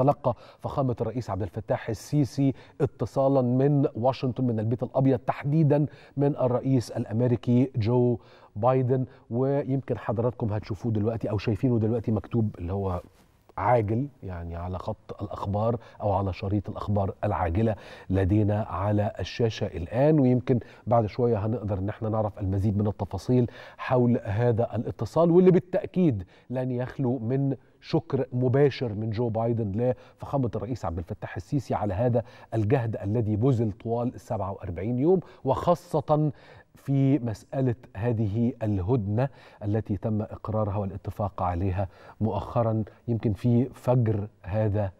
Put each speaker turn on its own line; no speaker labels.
تلقى فخامه الرئيس عبد الفتاح السيسي اتصالا من واشنطن من البيت الابيض تحديدا من الرئيس الامريكي جو بايدن ويمكن حضراتكم هتشوفوه دلوقتي او شايفينه دلوقتي مكتوب اللي هو عاجل يعني على خط الأخبار أو على شريط الأخبار العاجلة لدينا على الشاشة الآن ويمكن بعد شوية هنقدر أن احنا نعرف المزيد من التفاصيل حول هذا الاتصال واللي بالتأكيد لن يخلو من شكر مباشر من جو بايدن لفخامة الرئيس عبد الفتاح السيسي على هذا الجهد الذي بذل طوال 47 يوم وخاصة في مسألة هذه الهدنة التي تم إقرارها والاتفاق عليها مؤخرا يمكن في فجر هذا